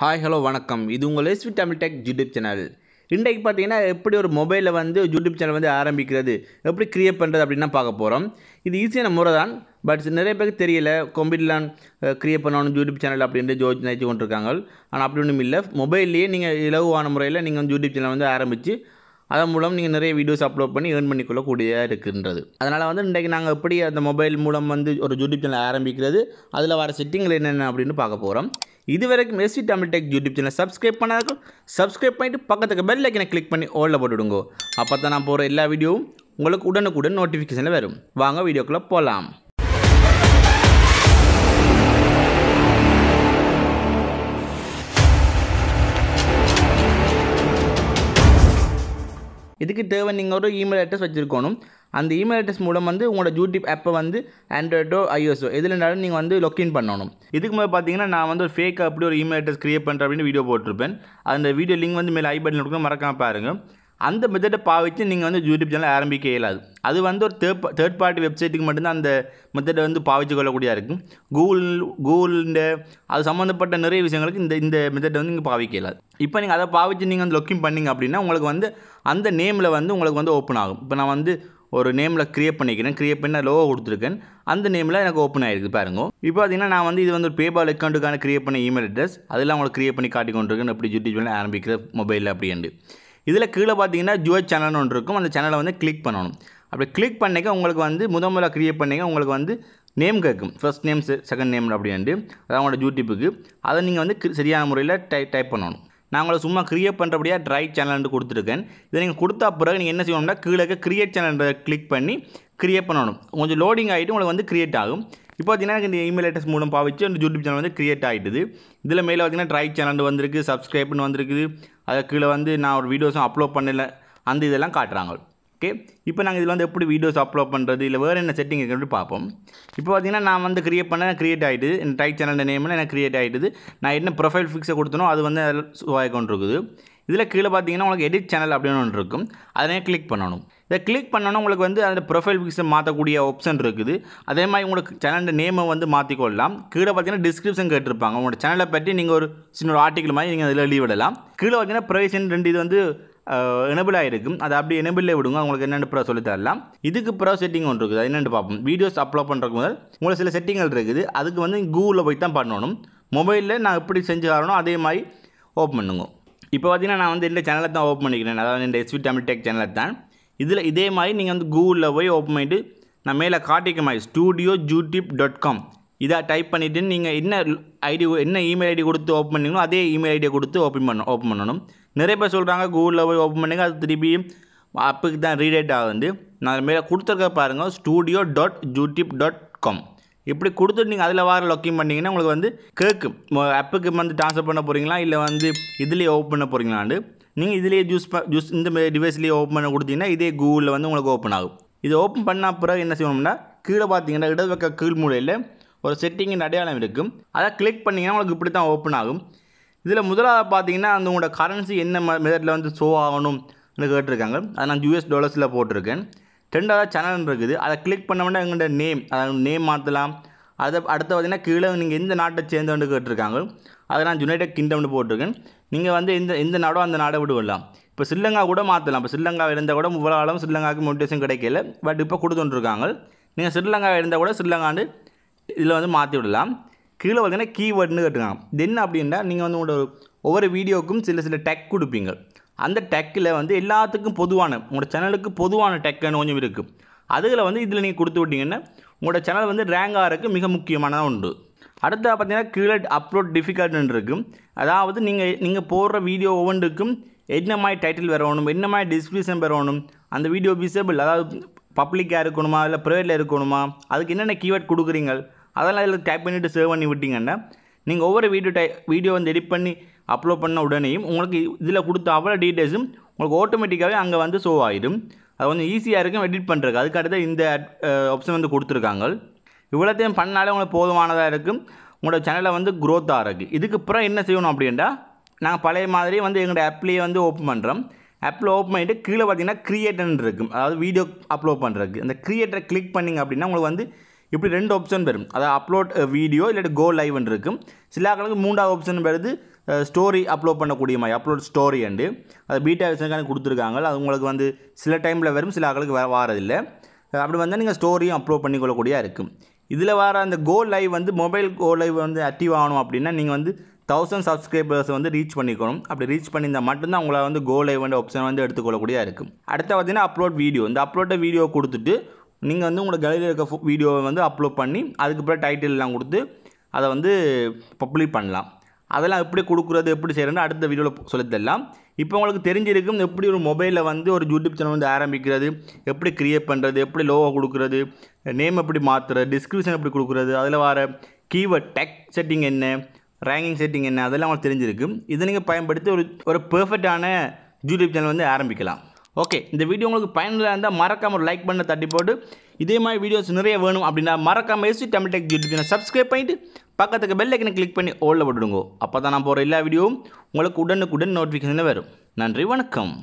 hi hello வணக்கம் இது உங்கள் SV Tamil tech YouTube channel இன்றைக்கு பார்த்தீங்கன்னா எப்படி ஒரு மொபைலில் வந்து யூடியூப் சேனல் வந்து ஆரம்பிக்கிறது எப்படி க்ரியேட் பண்ணுறது அப்படின்னா பார்க்க போகிறோம் இது ஈஸியான முறை தான் பட் நிறைய பேருக்கு தெரியல கம்ப்யூட்டர்லாம் க்ரியேட் பண்ணணும் யூடியூப் சேனல் அப்படின்ட்டு ஜோ நினைச்சு கொண்டிருக்காங்க ஆனால் அப்படி ஒன்றும் இல்லை மொபைல்லையே நீங்கள் இலவான முறையில் நீங்கள் வந்து யூடியூப் சேனல் வந்து ஆரம்பித்து அதன் மூலம் நீங்கள் நிறைய வீடியோஸ் அப்லோட் பண்ணி ஏர்ன் பண்ணிக்கொள்ளக்கூடியதாக இருக்கின்றது அதனால் வந்து இன்றைக்கு நாங்கள் எப்படி அந்த மொபைல் மூலம் வந்து ஒரு யூடியூப் சேனல் ஆரம்பிக்கிறது அதில் வர சிட்டிங்கில் என்னென்ன அப்படின்னு பார்க்க போகிறோம் இது வரைக்கும் SV Tamil tech YouTube channel subscribe பண்ணாதான் சப்ஸ்கிரைப் பண்ணிவிட்டு பக்கத்துக்கு பெல் ஐக்கனை கிளிக் பண்ணி ஓலில் போட்டுவிடுங்க அப்போ தான் நான் போகிற எல்லா வீடியோவும் உங்களுக்கு உடனுக்குடன் நோட்டிஃபிகேஷனில் வரும் வாங்க வீடியோக்குள்ளே போகலாம் இதுக்கு தேவை நீங்கள் ஒரு இமெயில் அட்ரஸ் வச்சுருக்கணும் அந்த இமெயில் அட்ரஸ் மூலம் வந்து உங்களோட யூடியூப் ஆப்பை வந்து ஆண்ட்ராய்டோ ஐஎஸ்ஓ இருந்தாலும் நீங்கள் வந்து லொக்கின் பண்ணணும் இதுக்கு மேலே பார்த்தீங்கன்னா நான் வந்து ஒரு ஃபேக் அப்படி ஒரு இமெயில் அட்ரஸ் க்ரியேட் பண்ணுறேன் அப்படின்னு வீடியோ போட்டிருப்பேன் அந்த வீடியோ லிங்க் வந்து மேலே ஐ பட்டன் கொடுக்க மறக்காமல் பாருங்கள் அந்த மெத்தடை பாவிச்சு நீங்கள் வந்து யூடியூப் சேனல் ஆரம்பிக்க இயலாது அது வந்து ஒரு தேர்ட் தேர்ட் பார்ட்டி வெப்சைட்டுக்கு மட்டும்தான் அந்த மெத்தடை வந்து பாவிச்சு கொள்ளக்கூடியா இருக்கும் கூகுள் கூகுளின் அது சம்மந்தப்பட்ட நிறைய விஷயங்களுக்கு இந்த இந்த மெத்தடை வந்து நீங்கள் பாவிக்க இயலாது இப்போ நீங்கள் அதை பாவிச்சு நீங்கள் வந்து லொக்கிங் பண்ணிங்க அப்படின்னா உங்களுக்கு வந்து அந்த நேமில் வந்து உங்களுக்கு வந்து ஓப்பன் ஆகும் இப்போ நான் வந்து ஒரு நேமில் க்ரியேட் பண்ணிக்கிறேன் க்ரியேட் பண்ணி லோகோ கொடுத்துருக்கேன் அந்த நேமில் எனக்கு ஓப்பன் ஆகிருக்கு பாருங்க இப்போ பார்த்தீங்கன்னா நான் வந்து இது வந்து ஒரு பேபால் அக்கௌண்ட்டுக்கான க்ரியேட் பண்ண இமெயில் அட்ரஸ் அதெல்லாம் உங்களுக்கு க்ரியேட் பண்ணி காட்டிக்கொண்டிருக்கேன் கொண்டிருக்கேன் எப்படி யூடியூப் ஆரம்பிக்கிற மொபைலில் அப்படின்ட்டு இதில் கீழே பார்த்தீங்கன்னா ஜுவ சேனல்னு ஒன்று இருக்கும் அந்த சேனலை வந்து கிளிக் பண்ணணும் அப்படி கிளிக் பண்ணிக்க உங்களுக்கு வந்து முதல் முதலாக க்ரியேட் பண்ணிக்க உங்களுக்கு வந்து நேம் கேட்கும் ஃபர்ஸ்ட் நேம் செகண்ட் நேம் அப்படின்ட்டு அதான் அவங்களோட யூடியூப்புக்கு அதை நீங்கள் வந்து சரியான முறையில் டை டைப் பண்ணணும் நான் உங்களை சும்மா க்ரியேட் பண்ணுறபடியாக ட்ரை சேனல்னு கொடுத்துருக்கேன் இதை நீங்கள் கொடுத்தா பிறகு நீங்கள் என்ன செய்யணும்னா கீழே க்ரியேட் சேனல் கிளிக் பண்ணி கிரியேட் பண்ணணும் கொஞ்சம் லோடிங் ஆகிட்டு உங்களுக்கு வந்து க்ரியேட் ஆகும் இப்போ பார்த்தீங்கன்னா இந்த இமெயில் அட்ரஸ் மூலம் பாவிச்சு அந்த யூடியூப் சேனல் வந்து க்ரியேட் ஆகிட்டுது இதில் மேலே பார்த்தீங்கன்னா ட்ரை சேனல் வந்திருக்கு சப்ஸ்கிரைப்னு வந்திருக்குது அதை கீழே வந்து நான் ஒரு வீடியோஸும் அப்லோட் பண்ணல அந்த இதெல்லாம் காட்டுறாங்க ஓகே இப்போ நாங்கள் இதில் வந்து எப்படி வீடியோஸ் அப்லோட் பண்ணுறது இல்லை வேறு என்ன செட்டிங் இருக்கிறது பார்ப்போம் இப்போ பார்த்தீங்கன்னா நான் வந்து க்ரியேட் பண்ண க்ரியேட் ஆகிடுது என் டைப் சேனல் நேமில் எனக்கு க்ரியேட் ஆகிடுது நான் என்ன ப்ரொஃபைல் ஃபிக்ஸை கொடுத்தனோ அது வந்து அக்கௌண்ட் இருக்குது இதில் கீழே பார்த்தீங்கன்னா உங்களுக்கு எடிட் சேனல் அப்படின்னு ஒன்று இருக்கும் அதனே கிளிக் பண்ணணும் இதை கிளிக் பண்ணோன்னா உங்களுக்கு வந்து அந்த ப்ரொஃபைல் பிக்சர் மாற்றக்கூடிய ஆப்ஷன் இருக்குது அதே மாதிரி உங்களுக்கு சேனலோட நேமை வந்து மாற்றிக்கொள்ளலாம் கீழே பார்த்தீங்கன்னா டிஸ்கிரிப்ஷன் கேட்டிருப்பாங்க உங்களோட சேனலை பற்றி நீங்கள் ஒரு சின்ன ஒரு ஆர்டிக்கல் மாதிரி நீங்கள் அதில் எழுதி விடலாம் கீழே பார்த்தீங்கன்னா ப்ரைவேஷன் ரெண்டு இது வந்து எனபிள் ஆகிருக்கும் அதை அப்படி எனபிளே விடுங்க உங்களுக்கு என்னென்னு ப்ரோ சொல்லி தரலாம் இதுக்கு ப்ரோ செட்டிங் ஒன்று இருக்குது என்னென்னு பார்ப்போம் வீடியோஸ் அப்லோட் பண்ணுறக்கு முதல் உங்களுக்கு சில செட்டிங்கள் இருக்குது அதுக்கு வந்து கூகுளில் போய் தான் பண்ணணும் மொபைலில் நான் எப்படி செஞ்சு தரணும் அதே மாதிரி ஓப்பன் பண்ணுங்க இப்போ பார்த்தீங்கன்னா நான் வந்து இந்த சேனலை தான் ஓப்பன் பண்ணிக்கிறேன் அதாவது இந்த எஸ்வி தமிழ் டெக் சேனலை தான் இதில் இதே மாதிரி நீங்கள் வந்து கூகுளில் போய் ஓப்பன் பண்ணிவிட்டு நான் மேலே காட்டிக்க மாதிரி ஸ்டூடியோ ஜூடியூப் டாட் காம் இதாக டைப் பண்ணிவிட்டு நீங்கள் என்ன ஐடி என்ன இமெயில் ஐடி கொடுத்து ஓப்பன் பண்ணிங்களோ அதே இமெயில் ஐடியை கொடுத்து ஓப்பன் பண்ண ஓப்பன் பண்ணணும் நிறைய பேர் சொல்கிறாங்க கூகுளில் போய் ஓப்பன் பண்ணுங்கள் அது திருப்பி அப்புக்கு தான் ரீடேட் ஆகுது நான் மேலே கொடுத்துருக்க பாருங்கள் studio dot YouTube dot com இப்படி கொடுத்துட்டு நீங்கள் அதில் வர லொக்கிங் பண்ணிங்கன்னா உங்களுக்கு வந்து கேக்கு ஆப்புக்கு வந்து ட்ரான்ஸ்ஃபர் பண்ண போகிறீங்களா இல்லை வந்து இதுலேயே ஓப்பன் பண்ண போகிறீங்களாண்டு நீங்கள் இதிலே ஜூஸ் ப ஜூஸ் இந்த டிவைஸ்லேயே ஓப்பன் பண்ண கொடுத்தீங்கன்னா இதே கூகுளில் வந்து உங்களுக்கு ஓப்பன் ஆகும் இது ஓப்பன் பண்ணால் பிறகு என்ன செய்யணும்னா கீழே பார்த்தீங்கன்னா இடதுபக்க கீழ் மூலையில் ஒரு செட்டிங்கின் அடையாளம் இருக்கும் அதை கிளிக் பண்ணிங்கன்னா உங்களுக்கு இப்படி தான் ஓப்பன் ஆகும் இதில் முதலாவது பார்த்தீங்கன்னா அந்த உங்களோட கரன்சி என்ன மெதடில் வந்து ஷோ ஆகணும் கேட்டிருக்காங்க அதை நான் யூஎஸ் டாலர்ஸில் போட்டிருக்கேன் ரெண்டாவது சேனல் இருக்குது அதை கிளிக் பண்ண வேண்டாம் எங்கள்கிட்ட நேம் அதை நேம் மாற்றலாம் அதை அடுத்து பார்த்தீங்கன்னா கீழே நீங்கள் எந்த நாட்டை சேர்ந்தோன்னு கேட்டிருக்காங்க அதை நான் யுனைடெட் கிங்டம்னு போட்டிருக்கேன் நீங்கள் வந்து இந்த இந்த நாடோ அந்த நாடை விடுவிடலாம் இப்போ ஸ்ரீலங்கா கூட மாற்றலாம் இப்போ ஸ்ரீலங்கா இருந்தால் கூட இவ்வளோ ஆளும் ஸ்ரீலங்காவுக்கு மோட்டிவேஷன் கிடைக்கல பட் இப்போ கொடுத்துட்ருக்காங்க நீங்கள் ஸ்ரீலங்கா இருந்தால் கூட ஸ்ரீலங்காண்டு இதில் வந்து மாற்றி விடலாம் கீழே பார்த்தீங்கன்னா கீவேர்டுன்னு கேட்டுக்காங்க தென் அப்படின்னா நீங்கள் வந்து உங்களோட ஒவ்வொரு வீடியோக்கும் சில சில டெக் கொடுப்பீங்க அந்த டெக்கில் வந்து எல்லாத்துக்கும் பொதுவான உங்களோட சேனலுக்கு பொதுவான டெக்குன்னு கொஞ்சம் இருக்குது அதில் வந்து இதில் நீங்கள் கொடுத்து விட்டிங்கன்னா உங்களோட சேனல் வந்து ரேங்காக இருக்குது மிக முக்கியமானதாக உண்டு அடுத்து பார்த்தீங்கன்னா கீழே அப்லோட் டிஃபிகல்ட்னு இருக்கும் அதாவது நீங்கள் நீங்கள் போடுற வீடியோ ஒவ்வொன்றுக்கும் என்ன மாதிரி டைட்டில் வரணும் என்ன மாதிரி டிஸ்கிரிப்ஷன் வரணும் அந்த வீடியோ விசபிள் அதாவது பப்ளிக்காக இருக்கணுமா இல்லை ப்ரைவேட்டில் இருக்கணுமா அதுக்கு என்னென்ன கீவேர்ட் கொடுக்குறீங்க அதெல்லாம் இதில் டைப் பண்ணிவிட்டு சேவ் பண்ணி விட்டிங்கன்னா நீங்கள் ஒவ்வொரு வீடியோ டை வீடியோ வந்து எடிட் பண்ணி அப்லோட் பண்ண உடனேயும் உங்களுக்கு இதில் கொடுத்த அவ்வளோ டீட்டெயில்ஸும் உங்களுக்கு ஆட்டோமேட்டிக்காகவே அங்கே வந்து ஷோ ஆகிடும் அது கொஞ்சம் ஈஸியாக இருக்கும் எடிட் பண்ணுறதுக்கு அதுக்கடுத்து இந்த ஆப்ஷன் வந்து கொடுத்துருக்காங்க இவ்வளோத்தையும் பண்ணாலே உங்களுக்கு போதுமானதாக இருக்கும் உங்களோட சேனலில் வந்து க்ரோத்தாக இருக்குது இதுக்கு அப்புறம் என்ன செய்யணும் அப்படின்ட்டா நாங்கள் பழைய மாதிரி வந்து எங்களோட ஆப்லேயே வந்து ஓப்பன் பண்ணுறோம் ஆப்பில் ஓப்பன் பண்ணிவிட்டு கீழே பார்த்தீங்கன்னா க்ரியேட்டர்னு இருக்கும் அதாவது வீடியோ அப்லோட் பண்ணுறதுக்கு அந்த க்ரியேட்டரை கிளிக் பண்ணிங்க அப்படின்னா உங்களுக்கு வந்து இப்படி ரெண்டு ஆப்ஷன் வரும் அதாவது அப்லோட் வீடியோ இல்லாட்டி கோ லைவ்னு இருக்கும் சில ஆக்களுக்கு மூன்றாவது ஆப்ஷன் வருது ஸ்டோரி அப்லோட் பண்ணக்கூடிய மாதிரி அப்லோட் ஸ்டோரி அண்டு அது பீட்டா விஷயம் கொடுத்துருக்காங்க அது உங்களுக்கு வந்து சில டைமில் வரும் சில ஆக்களுக்கு வர வாரதில்லை அப்படி வந்தால் நீங்கள் ஸ்டோரியும் அப்லோட் பண்ணிக்கொள்ளக்கூடியா இருக்கும் இதில் வர அந்த கோ லைவ் வந்து மொபைல் கோ லைவ் வந்து ஆக்டிவ் ஆகணும் அப்படின்னா நீங்கள் வந்து தௌசண்ட் சப்ஸ்கிரைபர்ஸ் வந்து ரீச் பண்ணிக்கணும் அப்படி ரீச் பண்ணியிருந்தால் மட்டும்தான் உங்களை வந்து கோ லைவ் வந்து ஆப்ஷன் வந்து எடுத்துக்கொள்ளக்கூடிய இருக்கும் அடுத்து பார்த்தீங்கன்னா அப்லோட் வீடியோ இந்த அப்லோட வீடியோ கொடுத்துட்டு நீங்கள் வந்து உங்களோட கேலரியில் இருக்க வீடியோவை வந்து அப்லோட் பண்ணி அதுக்கப்புறம் டைட்டில்லாம் கொடுத்து அதை வந்து பப்ளிக் பண்ணலாம் அதெல்லாம் எப்படி கொடுக்குறது எப்படி செய்கிறேன்னு அடுத்த வீடியோவில் சொல்லித்தரலாம் இப்போ உங்களுக்கு தெரிஞ்சிருக்கும் எப்படி ஒரு மொபைலில் வந்து ஒரு யூடியூப் சேனல் வந்து ஆரம்பிக்கிறது எப்படி க்ரியேட் பண்ணுறது எப்படி லோவை கொடுக்குறது நேம் எப்படி மாற்றுறது டிஸ்கிரிப்ஷன் எப்படி கொடுக்குறது அதில் வர கீவேர்ட் டெக் செட்டிங் என்ன ரேங்கிங் செட்டிங் என்ன அதெல்லாம் உங்களுக்கு தெரிஞ்சிருக்கும் இதை நீங்கள் பயன்படுத்தி ஒரு ஒரு பெர்ஃபெக்டான யூடியூப் சேனல் வந்து ஆரம்பிக்கலாம் ஓகே இந்த வீடியோ உங்களுக்கு பயனுள்ளதாக இருந்தால் மறக்காமல் ஒரு லைக் பண்ண தட்டி போட்டு இதே மாதிரி வீடியோஸ் நிறைய வேணும் அப்படின்னா மறக்காம SV Tamil tech YouTube subscribe பண்ணிட்டு பக்கத்துக்கு பெல் லைக்கனை கிளிக் பண்ணி ஓடல விட்டுடுங்க அப்போ தான் நான் போகிற எல்லா வீடியோவும் உங்களுக்கு உடனுக்குடன் நோட்டிஃபிகேஷனில் வரும் நன்றி வணக்கம்